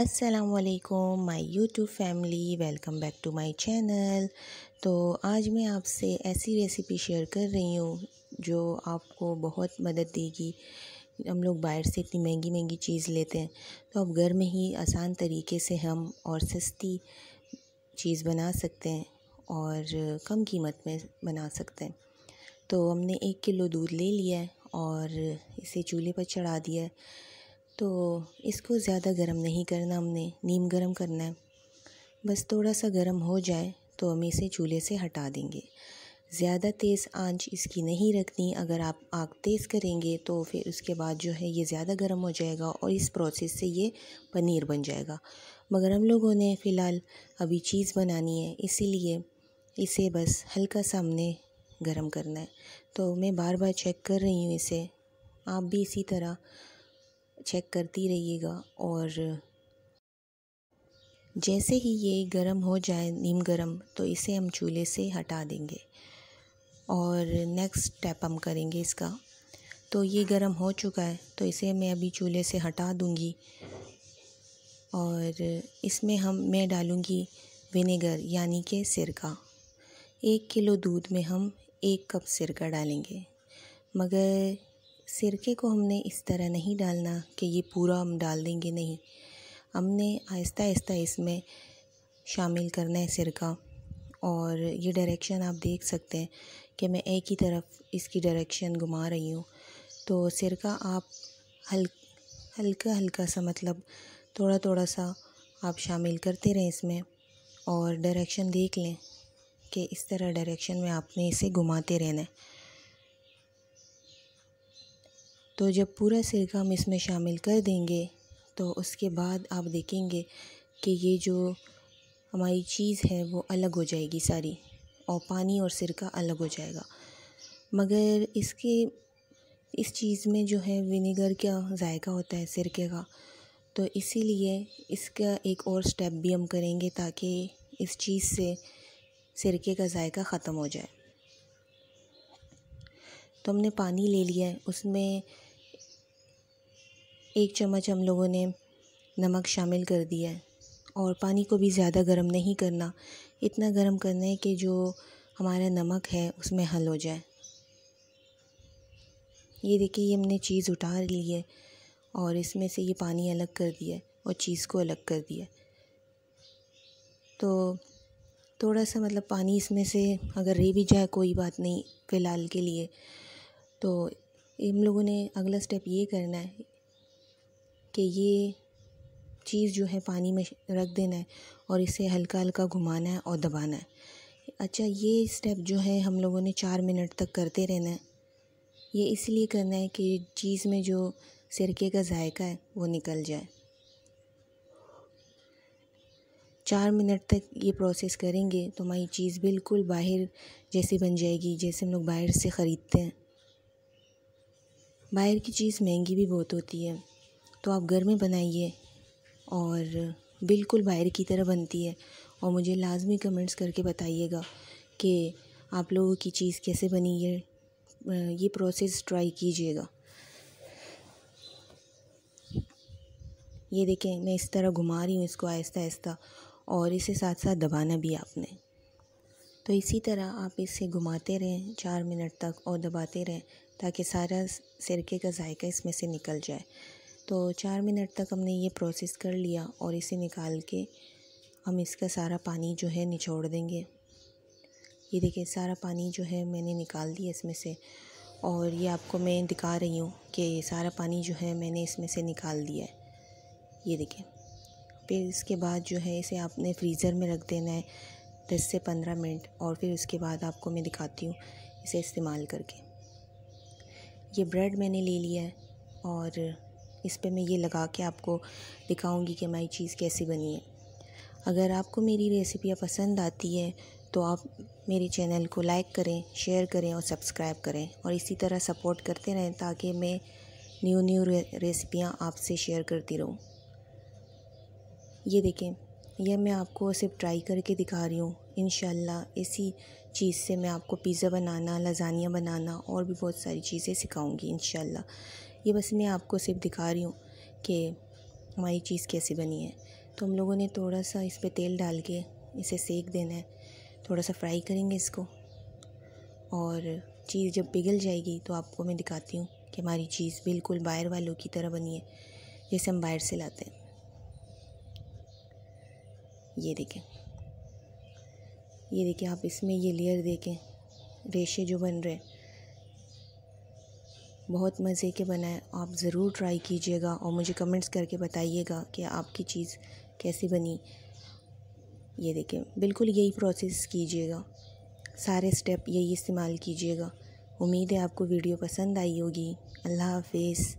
असलकम my YouTube family welcome back to my channel तो आज मैं आपसे ऐसी रेसिपी शेयर कर रही हूँ जो आपको बहुत मदद देगी हम लोग बाहर से इतनी महंगी महंगी चीज़ लेते हैं तो अब घर में ही आसान तरीके से हम और सस्ती चीज़ बना सकते हैं और कम कीमत में बना सकते हैं तो हमने एक किलो दूध ले लिया है और इसे चूल्हे पर चढ़ा दिया है तो इसको ज़्यादा गर्म नहीं करना हमने नीम गर्म करना है बस थोड़ा सा गर्म हो जाए तो हम इसे चूल्हे से हटा देंगे ज़्यादा तेज़ आंच इसकी नहीं रखनी अगर आप आग तेज़ करेंगे तो फिर उसके बाद जो है ये ज़्यादा गर्म हो जाएगा और इस प्रोसेस से ये पनीर बन जाएगा मगर हम लोगों ने फ़िलहाल अभी चीज़ बनानी है इसीलिए इसे बस हल्का सा हमने गर्म करना है तो मैं बार बार चेक कर रही हूँ इसे आप भी इसी तरह चेक करती रहिएगा और जैसे ही ये गरम हो जाए नीम गरम तो इसे हम चूल्हे से हटा देंगे और नेक्स्ट स्टेप हम करेंगे इसका तो ये गरम हो चुका है तो इसे मैं अभी चूल्हे से हटा दूँगी और इसमें हम मैं डालूँगी विनेगर यानी कि सिरका एक किलो दूध में हम एक कप सिरका डालेंगे मगर सिरके को हमने इस तरह नहीं डालना कि ये पूरा हम डाल देंगे नहीं हमने आहिस्ता आहिस्ता इसमें शामिल करना है सिरका और ये डायरेक्शन आप देख सकते हैं कि मैं एक ही तरफ इसकी डायरेक्शन घुमा रही हूँ तो सिरका आप हल हल्का हल्का सा मतलब थोड़ा थोड़ा सा आप शामिल करते रहें इसमें और डायरेक्शन देख लें कि इस तरह डायरेक्शन में आपने इसे घुमाते रहना है तो जब पूरा सिरका हम इसमें शामिल कर देंगे तो उसके बाद आप देखेंगे कि ये जो हमारी चीज़ है वो अलग हो जाएगी सारी और पानी और सिरका अलग हो जाएगा मगर इसके इस चीज़ में जो है विनीगर का जायका होता है सिरके का तो इसीलिए इसका एक और स्टेप भी हम करेंगे ताकि इस चीज़ से सिरके का जायका ख़त्म हो जाए तो हमने पानी ले लिया है उसमें एक चम्मच हम लोगों ने नमक शामिल कर दिया है और पानी को भी ज़्यादा गर्म नहीं करना इतना गर्म करना है कि जो हमारा नमक है उसमें हल हो जाए ये देखिए ये हमने चीज़ उठा ली है और इसमें से ये पानी अलग कर दिया और चीज़ को अलग कर दिया तो थोड़ा सा मतलब पानी इसमें से अगर रह भी जाए कोई बात नहीं फ़िलहाल के लिए तो हम लोगों ने अगला स्टेप ये करना है कि ये चीज़ जो है पानी में रख देना है और इसे हल्का हल्का घुमाना है और दबाना है अच्छा ये स्टेप जो है हम लोगों ने चार मिनट तक करते रहना है ये इसलिए करना है कि चीज़ में जो सिरके का जायका है वो निकल जाए चार मिनट तक ये प्रोसेस करेंगे तो हमारी चीज़ बिल्कुल बाहर जैसी बन जाएगी जैसे हम लोग बाहर से ख़रीदते हैं बाहर की चीज़ महंगी भी बहुत होती है तो आप घर में बनाइए और बिल्कुल बाहर की तरह बनती है और मुझे लाजमी कमेंट्स करके बताइएगा कि आप लोगों की चीज़ कैसे बनी है ये प्रोसेस ट्राई कीजिएगा ये देखें मैं इस तरह घुमा रही हूँ इसको आहिस्ता आहिस्ता और इसे साथ साथ दबाना भी आपने तो इसी तरह आप इसे घुमाते रहें चार मिनट तक और दबाते रहें ताकि सारा सिरके का जायका इसमें से निकल जाए तो चार मिनट तक हमने ये प्रोसेस कर लिया और इसे निकाल के हम इसका सारा पानी जो है निचोड़ देंगे ये देखिए सारा पानी जो है मैंने निकाल दिया इसमें से और ये आपको मैं दिखा रही हूँ कि सारा पानी जो है मैंने इसमें से निकाल दिया है ये देखिए फिर इसके बाद जो है इसे आपने फ्रीज़र में रख देना है दस से पंद्रह मिनट और फिर उसके बाद आपको मैं दिखाती हूँ इसे इस्तेमाल करके ये ब्रेड मैंने ले लिया है और इस पर मैं ये लगा के आपको दिखाऊंगी कि हमारी चीज़ कैसी बनी है अगर आपको मेरी रेसिपियाँ पसंद आती है तो आप मेरे चैनल को लाइक करें शेयर करें और सब्सक्राइब करें और इसी तरह सपोर्ट करते रहें ताकि मैं न्यू न्यू रेसिपियाँ आपसे शेयर करती रहूँ ये देखें यह मैं आपको सिर्फ ट्राई करके दिखा रही हूँ इन इसी चीज़ से मैं आपको पिज़्ज़ा बनाना लजानिया बनाना और भी बहुत सारी चीज़ें सिखाऊंगी इन ये बस मैं आपको सिर्फ दिखा रही हूँ कि हमारी चीज़ कैसी बनी है तो हम लोगों ने थोड़ा सा इस पर तेल डाल के इसे सेक देना है थोड़ा सा फ्राई करेंगे इसको और चीज़ जब पिघल जाएगी तो आपको मैं दिखाती हूँ कि हमारी चीज़ बिल्कुल बाहर वालों की तरह बनी है जैसे हम बाहर से लाते हैं ये देखें ये देखिए आप इसमें ये लेयर देखें रेशे जो बन रहे हैं बहुत मज़े के बनाए आप ज़रूर ट्राई कीजिएगा और मुझे कमेंट्स करके बताइएगा कि आपकी चीज़ कैसी बनी ये देखें बिल्कुल यही प्रोसेस कीजिएगा सारे स्टेप यही इस्तेमाल कीजिएगा उम्मीद है आपको वीडियो पसंद आई होगी अल्लाह हाफिज़